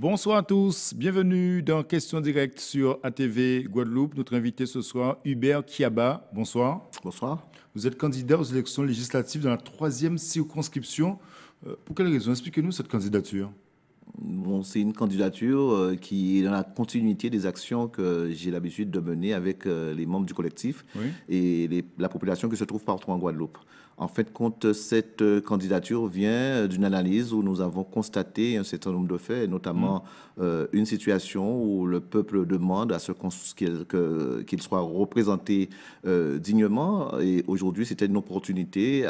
Bonsoir à tous, bienvenue dans Question Directe sur ATV Guadeloupe. Notre invité ce soir, Hubert Kiaba. Bonsoir. Bonsoir. Vous êtes candidat aux élections législatives dans la troisième circonscription. Euh, pour quelle raison Expliquez-nous cette candidature c'est une candidature euh, qui est dans la continuité des actions que j'ai l'habitude de mener avec euh, les membres du collectif et la population qui se trouve partout en Guadeloupe. En fait, compte, cette euh, candidature vient d'une analyse où nous avons constaté un certain nombre de faits, notamment mm. une situation où le peuple demande à ce qu'il soit représenté dignement. Et aujourd'hui, c'était une opportunité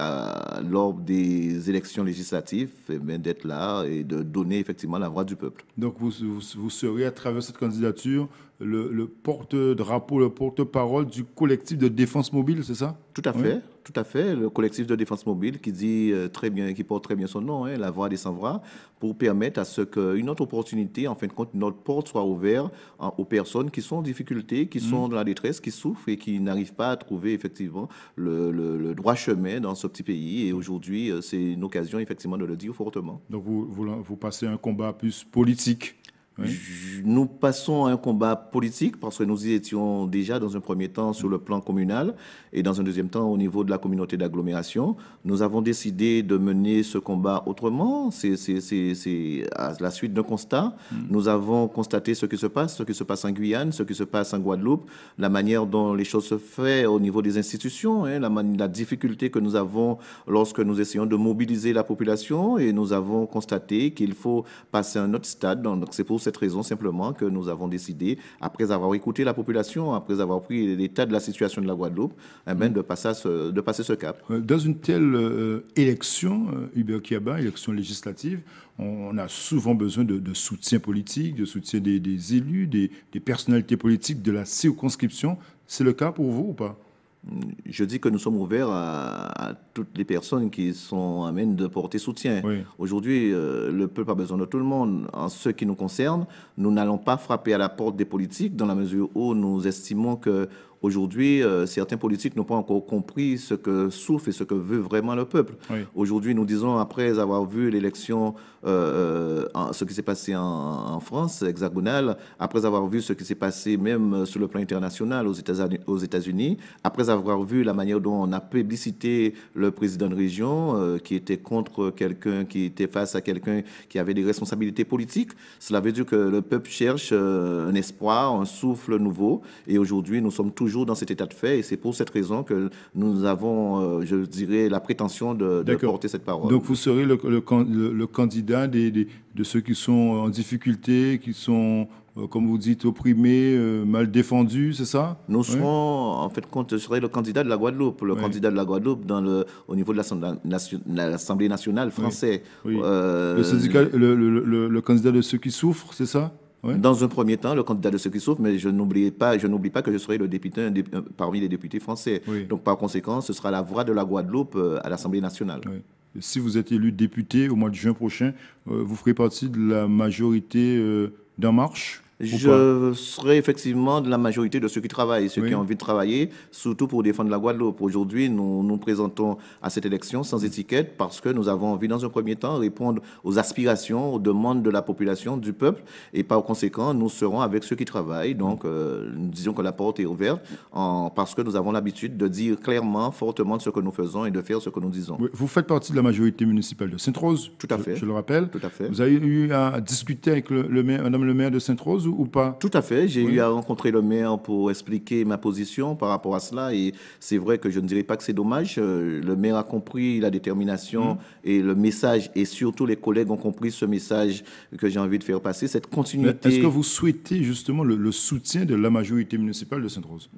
lors des élections législatives eh d'être là et de donner effectivement la voix du peuple. Donc vous, vous serez à travers cette candidature le, porte-drapeau, le porte-parole du collectif de défense mobile, c'est ça Tout à fait, tout à fait. Le collectif de défense mobile qui dit euh, très bien, qui porte très bien son nom, hein, la voix des sans-voix, pour permettre à ce qu'une autre opportunité, en fin de compte, notre porte soit ouverte aux personnes qui sont en difficulté, qui mm. sont dans la détresse, qui souffrent et qui n'arrivent pas à trouver effectivement le, droit chemin dans ce petit pays. Et aujourd'hui, euh, c'est une occasion effectivement de le dire fortement. Donc vous, vous passez un combat plus politique nous passons à un combat politique parce que nous y étions déjà dans un premier temps sur le plan communal et dans un deuxième temps au niveau de la communauté d'agglomération. Nous avons décidé de mener ce combat autrement. C'est à la suite d'un constat. Hmm. Nous avons constaté ce qui se passe, ce qui se passe en Guyane, ce qui se passe en Guadeloupe, la manière dont les choses se font au niveau des institutions, hein, la, la difficulté que nous avons lorsque nous essayons de mobiliser la population et nous avons constaté qu'il faut passer à un autre stade. Donc c'est pour cette raison simplement que nous avons décidé, après avoir écouté la population, après avoir pris l'état de la situation de la Guadeloupe, eh ben, mm. de, passer ce, de passer ce cap. Euh, dans une telle euh, élection, euh, Hubert Kiaba, élection législative, on, a souvent besoin de, soutien politique, de soutien des, élus, des, des personnalités politiques de la circonscription. C'est le cas pour vous ou pas je dis que nous sommes ouverts à, toutes les personnes qui sont à de porter soutien. Aujourd'hui, euh, le peuple a besoin de tout le monde. En ce qui nous concerne, nous n'allons pas frapper à la porte des politiques dans la mesure où nous estimons que Aujourd'hui, euh, certains politiques n'ont pas encore compris ce que souffre et ce que veut vraiment le peuple. Aujourd'hui, nous disons, après avoir vu l'élection, euh, euh, ce qui s'est passé en, France hexagonale, après avoir vu ce qui s'est passé même sur le plan international aux États-Unis, États après avoir vu la manière dont on a publicité le président de région, qui était contre quelqu'un, qui était face à quelqu'un qui avait des responsabilités politiques, cela veut dire que le peuple cherche un espoir, un souffle nouveau. Et aujourd'hui, nous sommes toujours dans cet état de fait et c'est pour cette raison que nous avons, euh, je dirais, la prétention de, porter cette parole. Donc vous serez le, le, candidat des, de ceux qui sont en difficulté, qui sont euh, comme vous dites, opprimés, euh, mal défendus, c'est ça Nous serons, en fait, compte, je serai le candidat de la Guadeloupe, le candidat de la Guadeloupe dans le, au niveau de l'Assemblée nationale française. le, candidat de ceux qui souffrent, c'est ça dans un premier temps, le candidat de ceux qui souffrent, mais je n'oublie pas, je n'oublie pas que je serai le député euh, parmi les députés français. Donc, par conséquent, ce sera la voix de la Guadeloupe euh, à l'Assemblée nationale. Si vous êtes élu député au mois de juin prochain, euh, vous ferez partie de la majorité d'En Marche je serai effectivement de la majorité de ceux qui travaillent, ceux qui ont envie de travailler, surtout pour défendre la Guadeloupe. Aujourd'hui, nous nous présentons à cette élection sans étiquette parce que nous avons envie, dans un premier temps, répondre aux aspirations, aux demandes de la population, du peuple. Et par conséquent, nous serons avec ceux qui travaillent. Donc, euh, nous disons que la porte est ouverte parce que nous avons l'habitude de dire clairement, fortement ce que nous faisons et de faire ce que nous disons. vous faites partie de la majorité municipale de Sainte-Rose. Tout à fait. Je, le rappelle. Tout à fait. Vous avez eu à discuter avec le, le maire, le maire de Sainte-Rose ou pas Tout à fait. J'ai eu à rencontrer le maire pour expliquer ma position par rapport à cela. Et c'est vrai que je ne dirais pas que c'est dommage. Euh, le maire a compris la détermination mm. et le message. Et surtout, les collègues ont compris ce message que j'ai envie de faire passer, cette continuité. Est-ce que vous souhaitez justement le, soutien de la majorité municipale de Sainte-Rose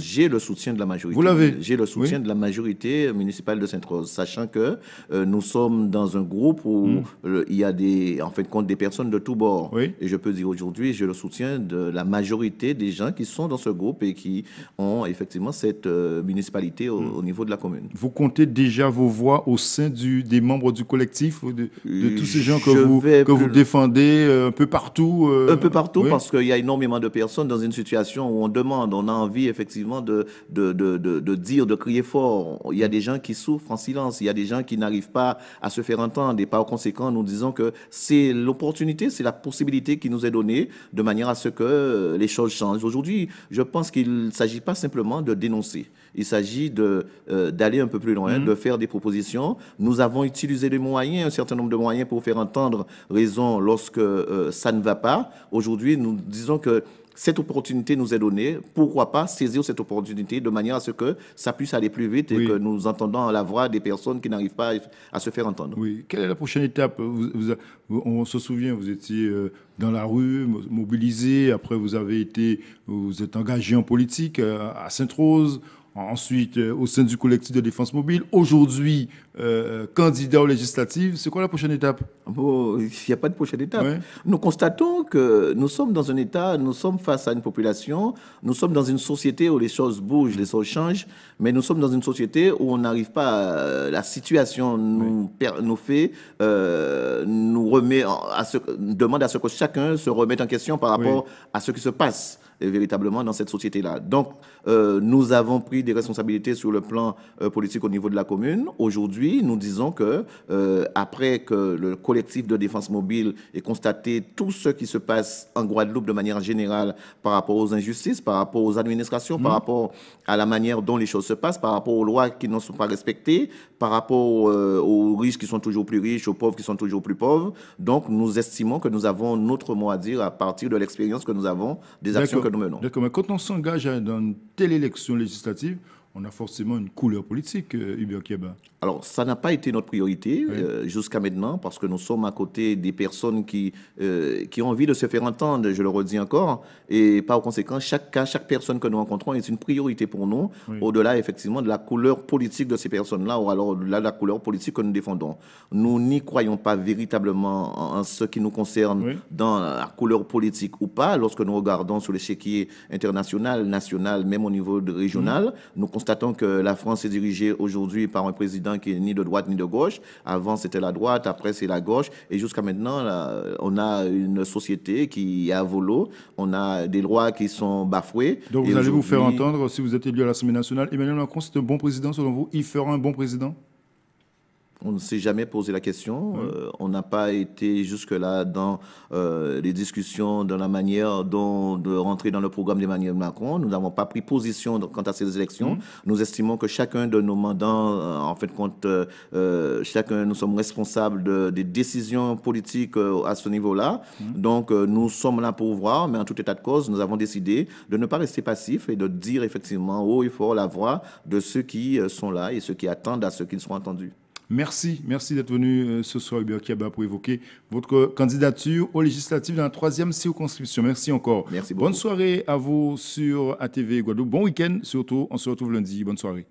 J'ai le soutien de la majorité. Vous l'avez J'ai le soutien de la majorité municipale de Sainte-Rose, sachant que euh, nous sommes dans un groupe où mm. euh, il y a des, en fait, compte des personnes de tous bords. Et je peux dire aujourd'hui, je le soutien de la majorité des gens qui sont dans ce groupe et qui ont effectivement cette euh, municipalité mm. au, niveau de la commune. Vous comptez déjà vos voix au sein du, des membres du collectif, de, de tous ces gens que, vous, que vous défendez euh, un peu partout euh, Un peu partout, parce qu'il y a énormément de personnes dans une situation où on demande, on a envie effectivement de, de, de, de dire, de crier fort. Il y a des gens qui souffrent en silence, il y a des gens qui n'arrivent pas à se faire entendre et par conséquent, nous disons que c'est l'opportunité, c'est la possibilité qui nous est donnée de manière à ce que les choses changent. Aujourd'hui, je pense qu'il ne s'agit pas simplement de dénoncer. Il s'agit euh, d'aller un peu plus loin, mm-hmm. de faire des propositions. Nous avons utilisé des moyens, un certain nombre de moyens pour faire entendre raison lorsque euh, ça ne va pas. Aujourd'hui, nous disons que cette opportunité nous est donnée, pourquoi pas saisir cette opportunité de manière à ce que ça puisse aller plus vite et que nous entendons la voix des personnes qui n'arrivent pas à se faire entendre. Oui. Quelle est la prochaine étape On se souvient, vous étiez euh, dans la rue, mobilisé. Après, vous avez été, vous êtes engagé en politique euh, à Sainte-Rose. Ensuite, euh, au sein du collectif de défense mobile, aujourd'hui, euh, candidat aux législatives, c'est quoi la prochaine étape ah Il n'y a pas de prochaine étape. Nous constatons que nous sommes dans un État, nous sommes face à une population, nous sommes dans une société où les choses bougent, les choses changent, mais nous sommes dans une société où on n'arrive pas, à, euh, la situation nous, fait, nous remet à demande à ce que chacun se remette en question par rapport à ce qui se passe. Euh, véritablement dans cette société-là. Donc, euh, nous avons pris des responsabilités sur le plan euh, politique au niveau de la commune. Aujourd'hui, nous disons que, après que le collectif de défense mobile ait constaté tout ce qui se passe en Guadeloupe de manière générale par rapport aux injustices, par rapport aux administrations, par mmh. rapport à la manière dont les choses se passent, par rapport aux lois qui ne sont pas respectées, par rapport aux riches qui sont toujours plus riches, aux pauvres qui sont toujours plus pauvres. Donc, nous estimons que nous avons notre mot à dire à partir de l'expérience que nous avons des actions donc, quand on s'engage dans une telle élection législative, on a forcément une couleur politique, euh, Hubert Kieba. Alors, ça n'a pas été notre priorité euh, jusqu'à maintenant parce que nous sommes à côté des personnes qui, euh, qui ont envie de se faire entendre, je le redis encore. Et par conséquent, chaque cas, chaque personne que nous rencontrons est une priorité pour nous, au-delà effectivement de la couleur politique de ces personnes-là ou alors de la couleur politique que nous défendons. Nous n'y croyons pas véritablement en, ce qui nous concerne dans la couleur politique ou pas. Lorsque nous regardons sur l'échiquier international, national, même au niveau régional, mm. nous constatons que la France est dirigée aujourd'hui par un président qui est ni de droite ni de gauche. Avant, c'était la droite, après, c'est la gauche. Et jusqu'à maintenant, on a une société qui est à volo, on a des droits qui sont bafoués. Donc, vous allez vous faire entendre si vous êtes élu à l'Assemblée nationale. Emmanuel Macron, c'est un bon président selon vous Il fera un bon président on ne s'est jamais posé la question. Euh, on n'a pas été jusque-là dans euh, les discussions, dans la manière dont de rentrer dans le programme d'Emmanuel Macron. Nous n'avons pas pris position quant à ces élections. Nous estimons que chacun de nos mandants, euh, en fait, compte, chacun, nous sommes responsables des décisions politiques à ce niveau-là. Donc, nous sommes là pour voir, mais en tout état de cause, nous avons décidé de ne pas rester passifs et de dire effectivement haut et fort la voix de ceux qui sont là et ceux qui attendent à ce qu'ils soient entendus. Merci, merci d'être venu euh, ce soir, Hubert Kiaba, pour évoquer votre candidature aux législatives dans la troisième circonscription. Merci encore. Merci Bonne soirée à vous sur ATV Guadeloupe. Bon week-end surtout. On se retrouve lundi. Bonne soirée.